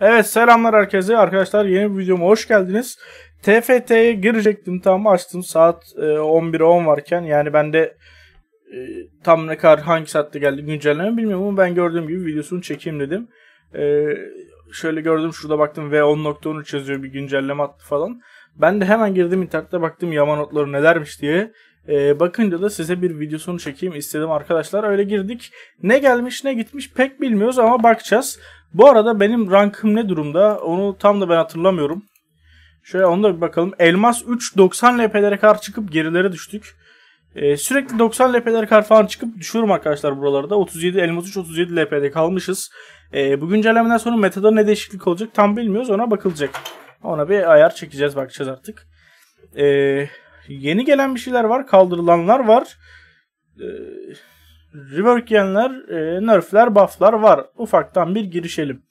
Evet selamlar herkese arkadaşlar yeni bir videoma hoş geldiniz. TFT'ye girecektim tam açtım saat e, varken yani ben de e, tam ne kadar hangi saatte geldi güncelleme bilmiyorum ama ben gördüğüm gibi videosunu çekeyim dedim. E, şöyle gördüm şurada baktım V10.13 yazıyor bir güncelleme attı falan. Ben de hemen girdim internette baktım yama notları nelermiş diye. E, bakınca da size bir videosunu çekeyim istedim arkadaşlar. Öyle girdik. Ne gelmiş ne gitmiş pek bilmiyoruz ama bakacağız. Bu arada benim rankım ne durumda onu tam da ben hatırlamıyorum. Şöyle onu da bir bakalım. Elmas 3 90 LP'lere kar çıkıp gerilere düştük. Ee, sürekli 90 LP'lere kar falan çıkıp düşüyorum arkadaşlar buralarda. 37 Elmas 3 37 LP'de kalmışız. Ee, bu güncellemeden sonra metada ne değişiklik olacak tam bilmiyoruz ona bakılacak. Ona bir ayar çekeceğiz bakacağız artık. Ee, yeni gelen bir şeyler var kaldırılanlar var. Ee, Rework yenler, e, nerfler, bufflar var. Ufaktan bir girişelim.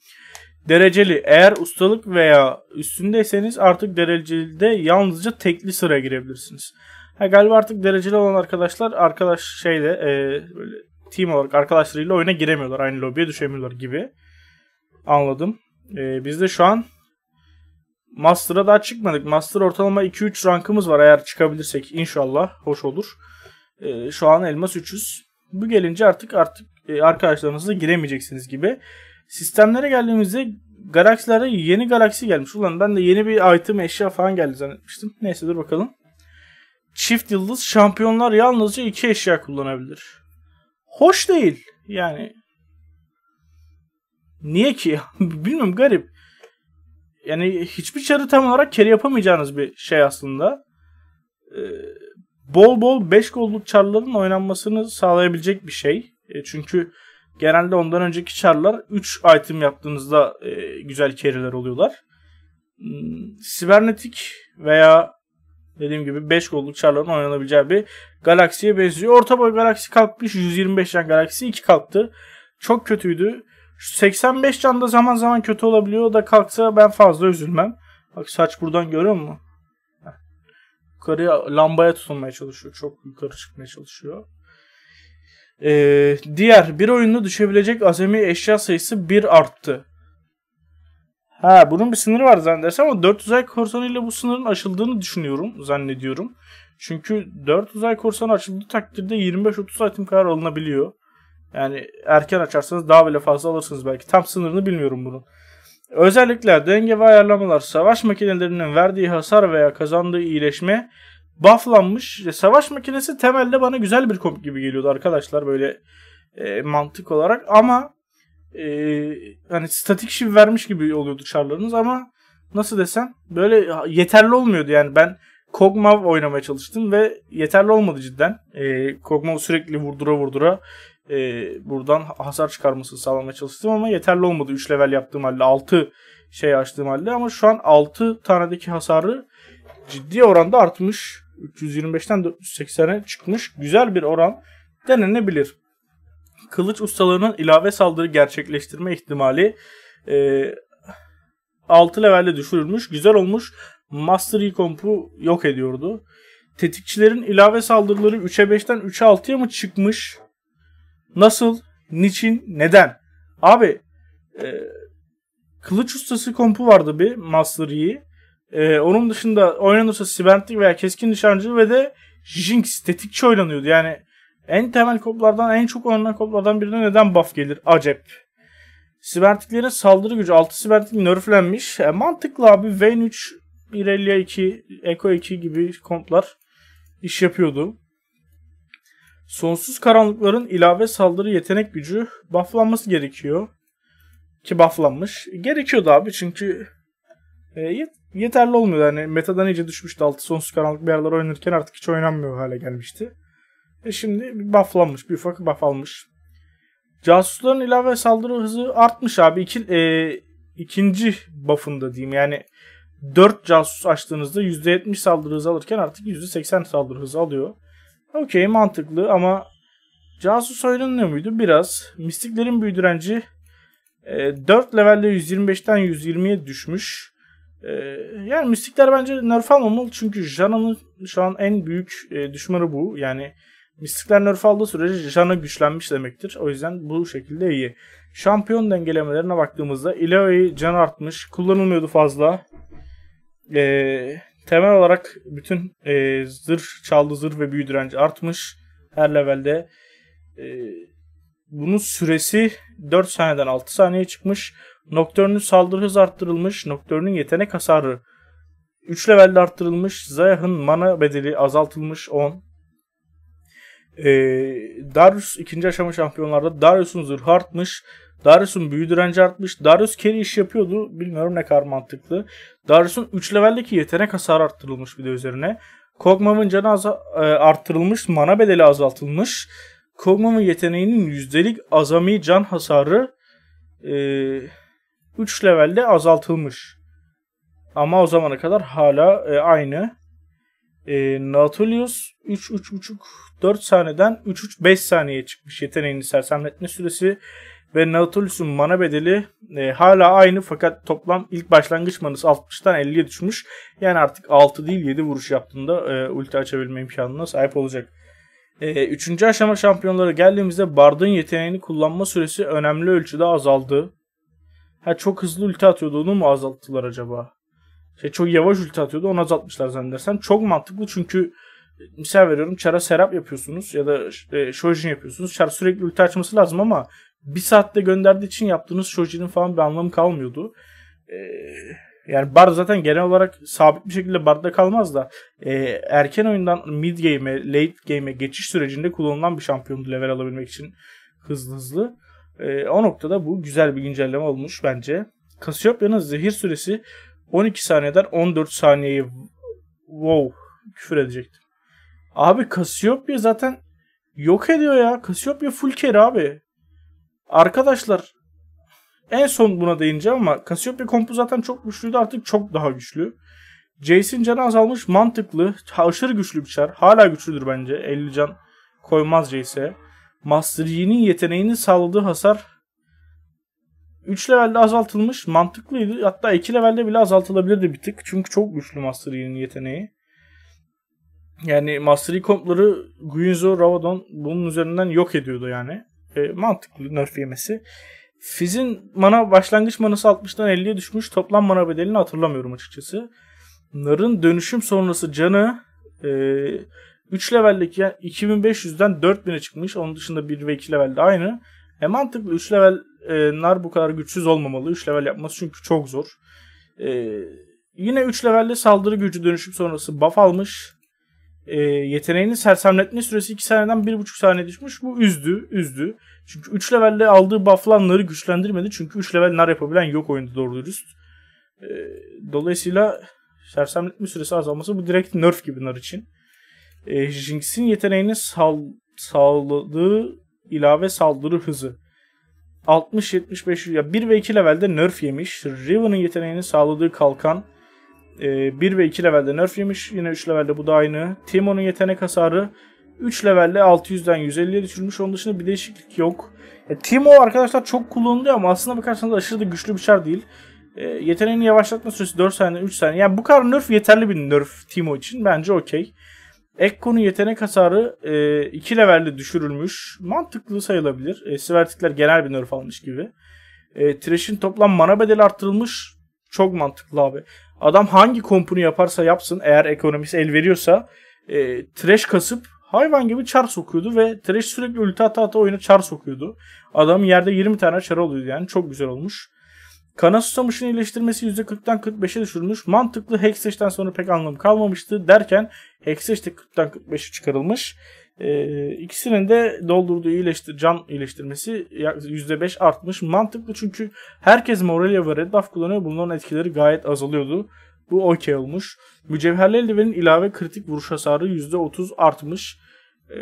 Dereceli. Eğer ustalık veya üstündeyseniz artık dereceli de yalnızca tekli sıra girebilirsiniz. Ha, galiba artık dereceli olan arkadaşlar arkadaş şeyde e, böyle team olarak arkadaşlarıyla oyuna giremiyorlar. Aynı lobiye düşemiyorlar gibi. Anladım. E, biz de şu an Master'a daha çıkmadık. Master ortalama 2-3 rankımız var eğer çıkabilirsek inşallah. Hoş olur. E, şu an elmas 300 bu gelince artık artık e, arkadaşlarınızla giremeyeceksiniz gibi. Sistemlere geldiğimizde galaksilerde yeni galaksi gelmiş. Ulan ben de yeni bir item eşya falan geldi zannetmiştim. Neyse dur bakalım. Çift yıldız şampiyonlar yalnızca iki eşya kullanabilir. Hoş değil. Yani niye ki? Bilmiyorum garip. Yani hiçbir çarı tam olarak kere yapamayacağınız bir şey aslında. Ee, bol bol 5 golluk çarların oynanmasını sağlayabilecek bir şey. E, çünkü genelde ondan önceki çarlar 3 item yaptığınızda e, güzel keriler oluyorlar. Sibernetik hmm, veya dediğim gibi 5 golluk çarların oynanabileceği bir galaksiye benziyor. Orta boy galaksi kalkmış. 125 can galaksi 2 kalktı. Çok kötüydü. 85 can da zaman zaman kötü olabiliyor. O da kalksa ben fazla üzülmem. Bak saç buradan görüyor musun? yukarıya lambaya tutunmaya çalışıyor. Çok yukarı çıkmaya çalışıyor. Ee, diğer bir oyunda düşebilecek azami eşya sayısı bir arttı. Ha bunun bir sınırı var zannedersem ama 4 uzay korsanıyla bu sınırın aşıldığını düşünüyorum zannediyorum. Çünkü 4 uzay korsanı açıldığı takdirde 25-30 item kadar alınabiliyor. Yani erken açarsanız daha bile fazla alırsınız belki. Tam sınırını bilmiyorum bunun. Özellikle denge ve ayarlamalar savaş makinelerinin verdiği hasar veya kazandığı iyileşme bufflanmış. Savaş makinesi temelde bana güzel bir komik gibi geliyordu arkadaşlar böyle e, mantık olarak ama e, hani statik şiv vermiş gibi oluyordu şarlarınız ama nasıl desem böyle yeterli olmuyordu yani ben Kog'Maw oynamaya çalıştım ve yeterli olmadı cidden. E, Kog'Maw sürekli vurdura vurdura e, buradan hasar çıkarmasını sağlamaya çalıştım ama yeterli olmadı. 3 level yaptığım halde 6 şey açtığım halde ama şu an 6 tanedeki hasarı ciddi oranda artmış. 325'ten 480'e çıkmış. Güzel bir oran denenebilir. Kılıç ustalarının ilave saldırı gerçekleştirme ihtimali e, 6 levelde düşürülmüş. Güzel olmuş. Master Recomp'u yok ediyordu. Tetikçilerin ilave saldırıları 3'e 5'ten 3'e 6'ya mı çıkmış? Nasıl? Niçin? Neden? Abi e, kılıç ustası kompu vardı bir Master Yi. E, onun dışında oynanırsa Sibentlik veya keskin nişancı ve de Jinx tetikçi oynanıyordu. Yani en temel koplardan en çok oynanan koplardan birine neden buff gelir? Acep. Sibertiklerin saldırı gücü 6 sibertik nerflenmiş. E, mantıklı abi. Vayne 3, Irelia 2, Echo 2 gibi komplar iş yapıyordu. Sonsuz karanlıkların ilave saldırı yetenek gücü bufflanması gerekiyor. Ki bufflanmış. Gerekiyordu abi çünkü e, yeterli olmuyor. Yani metadan iyice düşmüştü altı sonsuz karanlık bir yerler oynarken artık hiç oynanmıyor hale gelmişti. E şimdi bir bufflanmış. Bir ufak buff almış. Casusların ilave saldırı hızı artmış abi. İki, e, ikinci buff'ında diyeyim. Yani 4 casus açtığınızda %70 saldırı hızı alırken artık %80 saldırı hızı alıyor. Okey mantıklı ama casus oynanıyor muydu? Biraz. Mistiklerin büyüdürenci e, 4 levelde 125'ten 120'ye düşmüş. E, yani mistikler bence nerf almamalı çünkü Jana'nın şu an en büyük e, düşmanı bu. Yani mistikler nerf aldığı sürece Jana güçlenmiş demektir. O yüzden bu şekilde iyi. Şampiyon dengelemelerine baktığımızda Illaoi can artmış. Kullanılmıyordu fazla. Ee, Temel olarak bütün e, zırh, çaldı zırh ve büyü direnci artmış her levelde. E, bunun süresi 4 saniyeden 6 saniyeye çıkmış. Nocturne'ün saldırı hızı arttırılmış. Nocturne'ün yetenek hasarı 3 levelde arttırılmış. Zayah'ın mana bedeli azaltılmış 10. Ee, Darius ikinci aşama şampiyonlarda Darius'un zırhı artmış. Darius'un büyü direnci artmış. Darius keri iş yapıyordu. Bilmiyorum ne kadar mantıklı. Darius'un 3 leveldeki yetenek hasar arttırılmış bir de üzerine. Kog'Maw'ın canı az e, arttırılmış. Mana bedeli azaltılmış. Kog'Maw'ın yeteneğinin yüzdelik azami can hasarı e, 3 levelde azaltılmış. Ama o zamana kadar hala e, aynı. E, Nautilus 3-3.5 4 saniyeden 3-3-5 saniye çıkmış yeteneğini sersemletme süresi ve Nautilus'un mana bedeli e, hala aynı fakat toplam ilk başlangıç manası 60'tan 50'ye düşmüş. Yani artık 6 değil 7 vuruş yaptığında e, ulti açabilme imkanına sahip olacak. E, üçüncü aşama şampiyonlara geldiğimizde Bard'ın yeteneğini kullanma süresi önemli ölçüde azaldı. Ha çok hızlı ulti atıyordu onu mu azalttılar acaba? Şey, çok yavaş ulti atıyordu onu azaltmışlar zannedersem. Çok mantıklı çünkü misal veriyorum çara serap yapıyorsunuz ya da e, şojin yapıyorsunuz. Çar sürekli ulti açması lazım ama bir saatte gönderdiği için yaptığınız Shoji'nin falan bir anlamı kalmıyordu. Ee, yani bar zaten genel olarak sabit bir şekilde barda kalmaz da e, erken oyundan mid game'e, late game'e geçiş sürecinde kullanılan bir şampiyonu level alabilmek için hızlı hızlı. E, o noktada bu güzel bir güncelleme olmuş bence. Cassiopeia'nın zehir süresi 12 saniyeden 14 saniyeyi wow küfür edecektim. Abi Cassiopeia zaten yok ediyor ya. Cassiopeia full carry abi. Arkadaşlar en son buna değineceğim ama Cassiopeia kompu zaten çok güçlüydü artık çok daha güçlü. Jason canı azalmış mantıklı. Aşırı güçlü bir çar. Hala güçlüdür bence. 50 can koymaz Jace'e. Master Yi'nin yeteneğinin sağladığı hasar 3 levelde azaltılmış mantıklıydı. Hatta 2 levelde bile azaltılabilirdi bir tık. Çünkü çok güçlü Master Yi'nin yeteneği. Yani Master Yi kompları Guinzo, Ravadon bunun üzerinden yok ediyordu yani. E, mantıklı nerf yemesi. fizin mana başlangıç manası 60'dan 50'ye düşmüş. Toplam mana bedelini hatırlamıyorum açıkçası. Nar'ın dönüşüm sonrası canı e, 3 levellik yani 2500'den 4000'e çıkmış. Onun dışında 1 ve 2 levelde aynı. E mantıklı 3 level e, Nar bu kadar güçsüz olmamalı. 3 level yapması çünkü çok zor. E, yine 3 levelde saldırı gücü dönüşüm sonrası buff almış e, yeteneğinin sersemletme süresi 2 saniyeden 1.5 saniye düşmüş. Bu üzdü, üzdü. Çünkü 3 levelde aldığı bufflanları güçlendirmedi. Çünkü 3 level nar yapabilen yok oyunda doğru dürüst. E, dolayısıyla sersemletme süresi azalması bu direkt nerf gibi nar için. E, Jinx'in yeteneğini sal, sağladığı ilave saldırı hızı. 60-75 ya 1 ve 2 levelde nerf yemiş. Riven'ın yeteneğini sağladığı kalkan e, ee, 1 ve 2 levelde nerf yemiş. Yine 3 levelde bu da aynı. Timon'un yetenek hasarı 3 levelde 600'den 150'ye düşürmüş. Onun dışında bir değişiklik yok. E, Timo arkadaşlar çok kullanılıyor ama aslında bakarsanız aşırı da güçlü bir şar değil. E, yeteneğini yavaşlatma süresi 4 saniye 3 saniye. Yani bu kadar nerf yeterli bir nerf Timo için. Bence okey. Ekko'nun yetenek hasarı 2 e, levelde düşürülmüş. Mantıklı sayılabilir. E, Sivertikler genel bir nerf almış gibi. E, Thresh'in toplam mana bedeli arttırılmış. Çok mantıklı abi. Adam hangi komponu yaparsa yapsın eğer ekonomisi el veriyorsa e, trash kasıp hayvan gibi çar sokuyordu ve trash sürekli ulti ata ata oyuna çar sokuyordu. Adam yerde 20 tane çar oluyordu yani çok güzel olmuş. Kana susamışın iyileştirmesi 40'tan 45'e düşürülmüş. Mantıklı Hexage'den sonra pek anlamı kalmamıştı derken Hexage de 40'tan 45'e çıkarılmış. Ee, ikisinin de doldurduğu iyileştir, can iyileştirmesi %5 artmış. Mantıklı çünkü herkes Morelia ve Red Buff kullanıyor. Bunların etkileri gayet azalıyordu. Bu okey olmuş. Mücevherli eldivenin ilave kritik vuruş hasarı %30 artmış. Ee,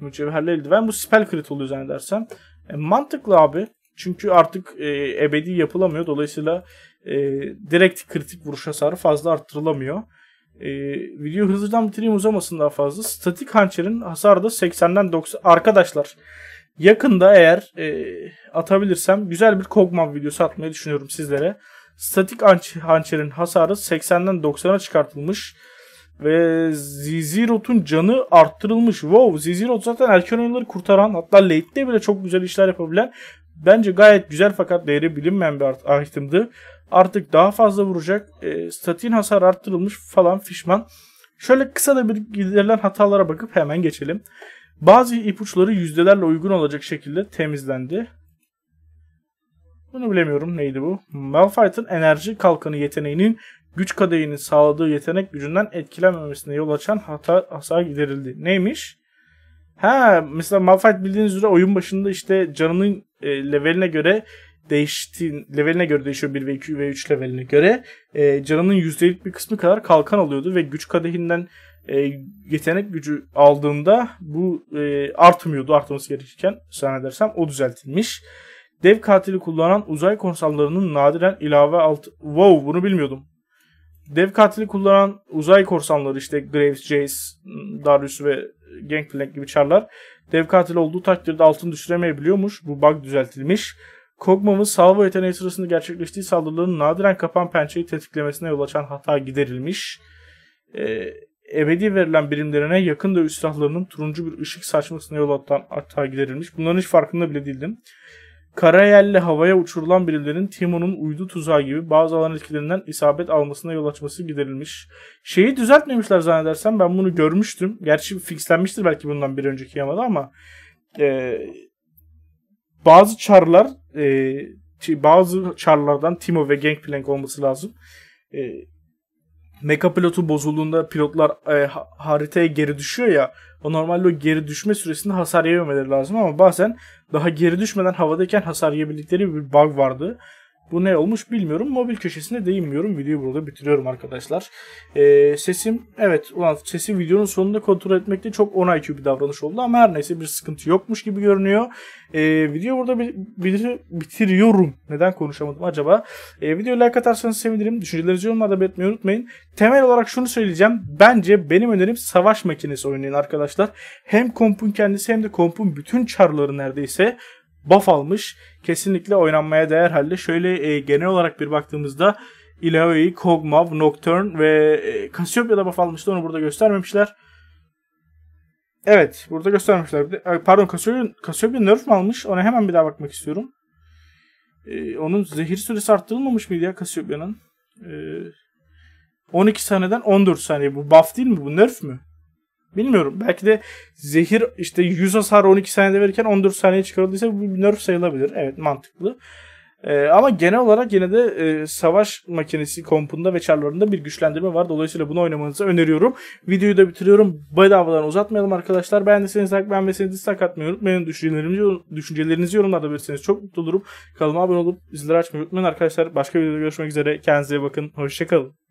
mücevherli eldiven bu spell crit oluyor zannedersem. E, mantıklı abi. Çünkü artık e, ebedi yapılamıyor. Dolayısıyla e, direkt kritik vuruş hasarı fazla arttırılamıyor. E, video hızlıdan bitireyim uzamasın daha fazla. Statik hançerin hasarı da 80'den 90. Arkadaşlar yakında eğer e, atabilirsem güzel bir Kogman videosu atmayı düşünüyorum sizlere. Statik hançerin hasarı 80'den 90'a çıkartılmış. Ve Zizirot'un canı arttırılmış. Wow Zizirot zaten erken oyunları kurtaran hatta late'de bile çok güzel işler yapabilen Bence gayet güzel fakat değeri bilinmeyen bir art- Artık daha fazla vuracak. E, statin hasar arttırılmış falan fişman. Şöyle kısa da bir giderilen hatalara bakıp hemen geçelim. Bazı ipuçları yüzdelerle uygun olacak şekilde temizlendi. Bunu bilemiyorum neydi bu. Malphite'ın enerji kalkanı yeteneğinin güç kadehinin sağladığı yetenek gücünden etkilenmemesine yol açan hata hasar giderildi. Neymiş? Ha mesela Malphite bildiğiniz üzere oyun başında işte canının e, leveline göre değiştiğin leveline göre değişiyor 1 ve 2 ve 3 leveline göre. E, canının yüzdelik bir kısmı kadar kalkan alıyordu ve güç kadehinden e, yetenek gücü aldığında bu e, artmıyordu artması gerekirken zannedersem o düzeltilmiş. Dev katili kullanan uzay korsanlarının nadiren ilave alt... Wow bunu bilmiyordum. Dev katili kullanan uzay korsanları işte Graves, Jace, Darius ve Gangplank gibi çarlar Dev katil olduğu takdirde altın düşüremeyebiliyormuş. Bu bug düzeltilmiş. Kogma'nın salvo yeteneği sırasında gerçekleştiği saldırıların nadiren kapan pençeyi tetiklemesine yol açan hata giderilmiş. Ee, ebedi verilen birimlerine yakın dövüş silahlarının turuncu bir ışık saçmasına yol atan hata giderilmiş. Bunların hiç farkında bile değildim. Karayelli havaya uçurulan birilerin Timon'un uydu tuzağı gibi bazı alan etkilerinden isabet almasına yol açması giderilmiş. Şeyi düzeltmemişler zannedersem ben bunu görmüştüm. Gerçi fixlenmiştir belki bundan bir önceki yamada ama e, bazı çarlar e, bazı çarlardan Timo ve Gangplank olması lazım. E, Mecha pilotu bozulduğunda pilotlar e, haritaya geri düşüyor ya. O normalde o geri düşme süresinde hasar yememeleri lazım ama bazen daha geri düşmeden havadayken hasar yebildikleri bir bug vardı. Bu ne olmuş bilmiyorum. Mobil köşesine değinmiyorum. Videoyu burada bitiriyorum arkadaşlar. Ee, sesim evet ulan sesi videonun sonunda kontrol etmekte çok 10 IQ bir davranış oldu ama her neyse bir sıkıntı yokmuş gibi görünüyor. Ee, video burada bitir bitiriyorum. Neden konuşamadım acaba? Ee, videoyu like atarsanız sevinirim. Düşüncelerinizi yorumlarda belirtmeyi unutmayın. Temel olarak şunu söyleyeceğim. Bence benim önerim savaş makinesi oynayın arkadaşlar. Hem kompun kendisi hem de kompun bütün çarları neredeyse buff almış. Kesinlikle oynanmaya değer halde. Şöyle e, genel olarak bir baktığımızda Illaoi, Kog'Maw, Nocturne ve e, Cassiopeia da buff almıştı. Onu burada göstermemişler. Evet. Burada göstermişler. Pardon Cassiopeia, Cassiopeia nerf mi almış? Ona hemen bir daha bakmak istiyorum. E, onun zehir süresi arttırılmamış mıydı ya Cassiopeia'nın? E, 12 saniyeden 14 saniye. Bu buff değil mi? Bu nerf mü? Bilmiyorum. Belki de zehir işte 100 hasar 12 saniyede verirken 14 saniye çıkarıldıysa bu nerf sayılabilir. Evet mantıklı. Ee, ama genel olarak yine de e, savaş makinesi kompunda ve çarlarında bir güçlendirme var. Dolayısıyla bunu oynamanızı öneriyorum. Videoyu da bitiriyorum. Bedavadan uzatmayalım arkadaşlar. Beğendiyseniz like beğenmeseniz dislike atmayı unutmayın. Düşüncelerinizi, düşüncelerinizi yorumlarda belirtseniz çok mutlu olurum. Kanalıma abone olup zilleri açmayı unutmayın arkadaşlar. Başka videoda görüşmek üzere. Kendinize iyi bakın. Hoşçakalın.